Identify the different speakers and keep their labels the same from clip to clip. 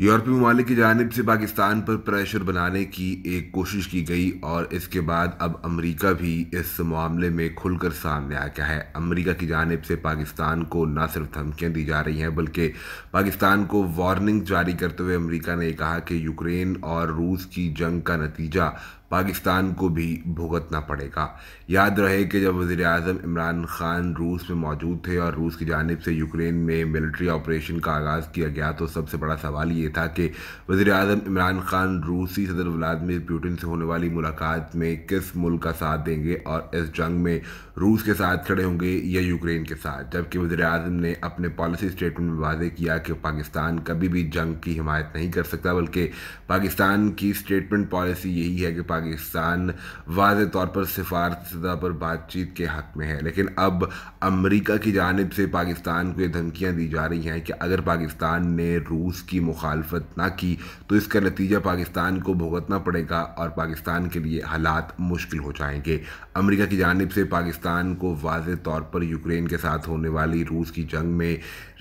Speaker 1: यूरोपीय ममालिक की जानब से पाकिस्तान पर प्रेशर बनाने की एक कोशिश की गई और इसके बाद अब अमेरिका भी इस मामले में खुलकर सामने आ गया है अमेरिका की जानब से पाकिस्तान को न सिर्फ धमकियां दी जा रही हैं बल्कि पाकिस्तान को वार्निंग जारी करते हुए अमेरिका ने कहा कि यूक्रेन और रूस की जंग का नतीजा पाकिस्तान को भी भुगतना पड़ेगा याद रहे कि जब वज़ी अजम इमरान खान रूस में मौजूद थे और रूस की जानब से यूक्रेन में मिलिट्री ऑपरेशन का आगाज़ किया गया तो सबसे बड़ा सवाल ये था कि वजीर अजम इमरान खान रूसी सदर व्लादिमिर पुटिन से होने वाली मुलाकात में किस मुल्क का साथ देंगे और इस जंग में रूस के साथ खड़े होंगे या यूक्रेन के साथ जबकि वजीर अजम ने अपने पॉलिसी स्टेटमेंट में वादे किया कि पाकिस्तान कभी भी जंग की हिमायत नहीं कर सकता बल्कि पाकिस्तान की स्टेटमेंट पॉलिसी यही है कि पाकिस्तान वाज तौर पर सिफारतदा पर बातचीत के हक़ में है लेकिन अब अमेरिका की जानब से पाकिस्तान को ये धमकियाँ दी जा रही हैं कि अगर पाकिस्तान ने रूस की मुखालफत ना की तो इसका नतीजा पाकिस्तान को भुगतना पड़ेगा और पाकिस्तान के लिए हालात मुश्किल हो जाएंगे अमरीका की जानब से पाकिस्तान को वाज तौर पर यूक्रेन के साथ होने वाली रूस की जंग में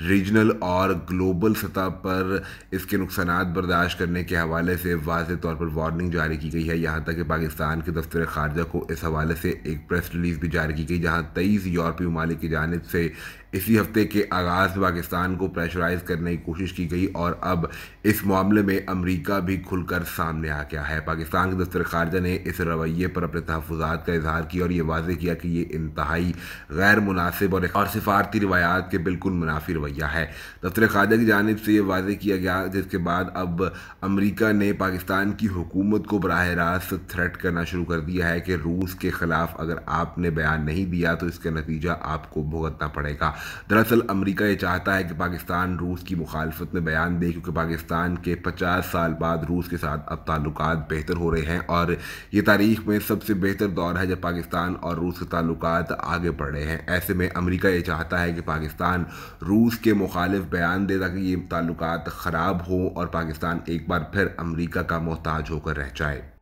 Speaker 1: रीजनल और ग्लोबल सतह पर इसके नुकसान बर्दाश्त करने के हवाले से वाज तौर पर वार्निंग जारी की गई है यहाँ तक है कि पाकिस्तान के दफ्तर खारजा को इस हवाले से एक प्रेस रिलीज़ भी जारी की गई जहाँ तेईस यूरोपीय ममालिक की जानब से इसी हफ्ते के आगाज़ पाकिस्तान को प्रेशराइज करने की कोशिश की गई और अब इस मामले में अमरीका भी खुलकर सामने आ गया है पाकिस्तान के दफ्तर खारजा ने इस रवैये पर अपने तहफात का इजहार किया और ये वाजे किया कि ये इंतहाई गैर मुनासिब और, और सिफारती रवायात के बिल्कुल मुनाफी रवैया है दफ्तर खारजा की जानब से यह वाजे किया गया जिसके बाद अब अमरीका ने पाकिस्तान की हुकूमत को बरह रास्त थ्रेट करना शुरू कर दिया है कि रूस के खिलाफ अगर आपने बयान नहीं दिया तो इसका नतीजा आपको भुगतना पड़ेगा दरअसल अमरीका ये चाहता है कि पाकिस्तान रूस की मुखालफत में बयान दे क्योंकि पाकिस्तान के पचास साल बाद रूस के साथ अब ताल्लुक बेहतर हो रहे हैं और ये तारीख में सबसे बेहतर दौर है जब पाकिस्तान और रूस के ताल्लुक आगे बढ़ रहे हैं ऐसे में अमरीका ये चाहता है कि पाकिस्तान रूस के मुखालिफ बयान दे ताकि ये ताल्लुक ख़राब हों और पाकिस्तान एक बार फिर अमरीका का मोहताज होकर रह जाए